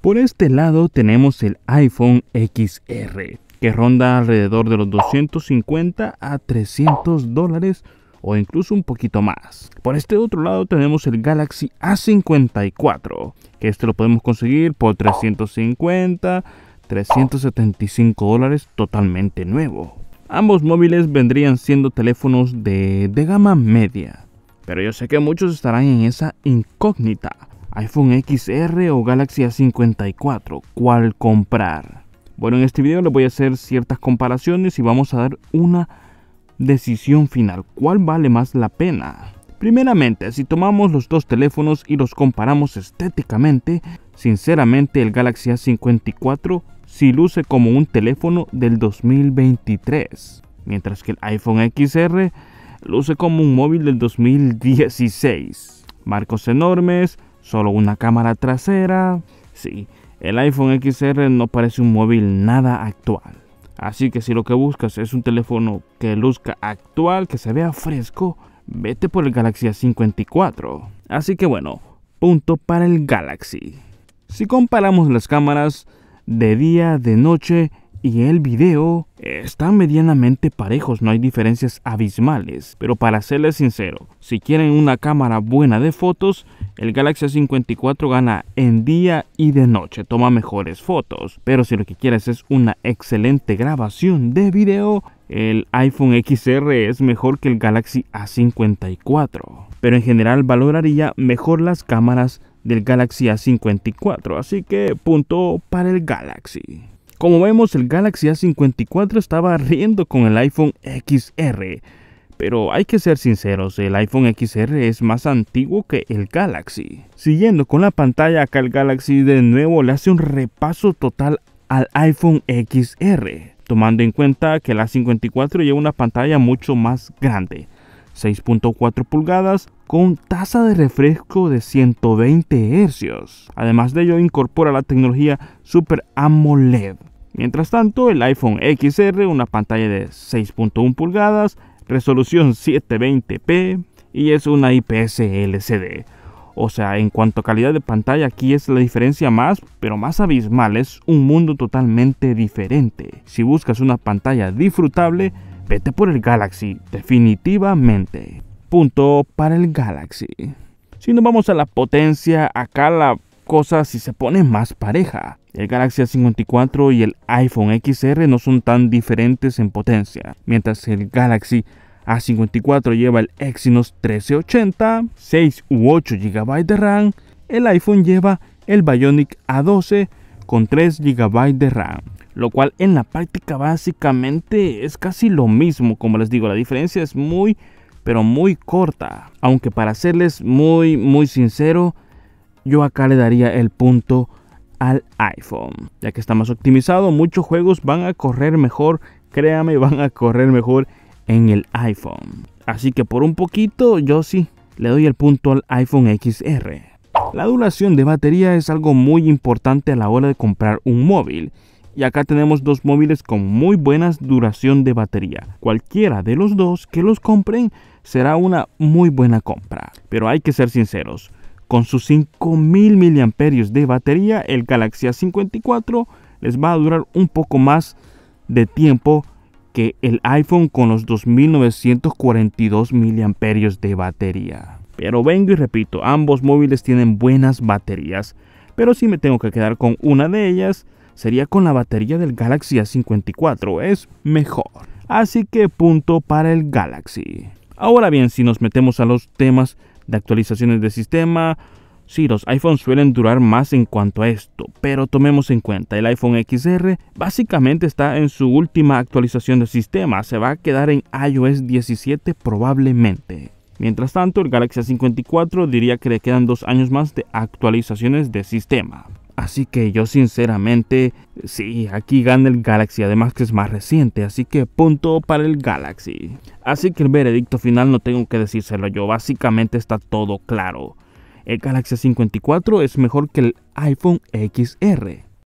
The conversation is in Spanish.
Por este lado tenemos el iPhone XR, que ronda alrededor de los 250 a 300 dólares o incluso un poquito más. Por este otro lado tenemos el Galaxy A54, que este lo podemos conseguir por 350, 375 dólares totalmente nuevo. Ambos móviles vendrían siendo teléfonos de, de gama media, pero yo sé que muchos estarán en esa incógnita iPhone XR o Galaxy A54, ¿cuál comprar? Bueno, en este video les voy a hacer ciertas comparaciones y vamos a dar una decisión final, ¿cuál vale más la pena? Primeramente, si tomamos los dos teléfonos y los comparamos estéticamente, sinceramente el Galaxy A54 Si luce como un teléfono del 2023, mientras que el iPhone XR luce como un móvil del 2016. Marcos enormes, solo una cámara trasera. Sí, el iPhone XR no parece un móvil nada actual. Así que si lo que buscas es un teléfono que luzca actual, que se vea fresco, vete por el Galaxy A54. Así que bueno, punto para el Galaxy. Si comparamos las cámaras de día, de noche y el video están medianamente parejos, no hay diferencias abismales. Pero para serles sincero, si quieren una cámara buena de fotos, el Galaxy A54 gana en día y de noche, toma mejores fotos. Pero si lo que quieres es una excelente grabación de video, el iPhone XR es mejor que el Galaxy A54. Pero en general valoraría mejor las cámaras del Galaxy A54, así que punto para el Galaxy. Como vemos, el Galaxy A54 estaba riendo con el iPhone XR. Pero hay que ser sinceros, el iPhone XR es más antiguo que el Galaxy. Siguiendo con la pantalla, acá el Galaxy de nuevo le hace un repaso total al iPhone XR, tomando en cuenta que el A54 lleva una pantalla mucho más grande, 6.4 pulgadas con tasa de refresco de 120 Hz. Además de ello incorpora la tecnología Super AMOLED Mientras tanto, el iPhone XR, una pantalla de 6.1 pulgadas, resolución 720p y es una IPS LCD. O sea, en cuanto a calidad de pantalla, aquí es la diferencia más, pero más abismal, es un mundo totalmente diferente. Si buscas una pantalla disfrutable, vete por el Galaxy, definitivamente. Punto para el Galaxy. Si nos vamos a la potencia, acá la cosa si se pone más pareja. El Galaxy A54 y el iPhone XR no son tan diferentes en potencia, mientras el Galaxy A54 lleva el Exynos 1380, 6 u 8 GB de RAM, el iPhone lleva el Bionic A12 con 3 GB de RAM, lo cual en la práctica básicamente es casi lo mismo, como les digo, la diferencia es muy pero muy corta, aunque para serles muy muy sincero, yo acá le daría el punto al iPhone. Ya que está más optimizado, muchos juegos van a correr mejor, créame, van a correr mejor en el iPhone. Así que por un poquito yo sí le doy el punto al iPhone XR. La duración de batería es algo muy importante a la hora de comprar un móvil. Y acá tenemos dos móviles con muy buena duración de batería. Cualquiera de los dos que los compren será una muy buena compra. Pero hay que ser sinceros con sus 5000 mAh de batería, el Galaxy A54 les va a durar un poco más de tiempo que el iPhone con los 2942 mAh de batería. Pero vengo y repito, ambos móviles tienen buenas baterías, pero si me tengo que quedar con una de ellas, sería con la batería del Galaxy A54, es mejor. Así que punto para el Galaxy. Ahora bien, si nos metemos a los temas de actualizaciones de sistema. Sí, los iPhones suelen durar más en cuanto a esto, pero tomemos en cuenta, el iPhone XR básicamente está en su última actualización de sistema, se va a quedar en iOS 17 probablemente. Mientras tanto, el Galaxy 54 diría que le quedan dos años más de actualizaciones de sistema. Así que yo sinceramente, sí, aquí gana el Galaxy, además que es más reciente, así que punto para el Galaxy. Así que el veredicto final no tengo que decírselo yo, básicamente está todo claro. El Galaxy 54 es mejor que el iPhone XR.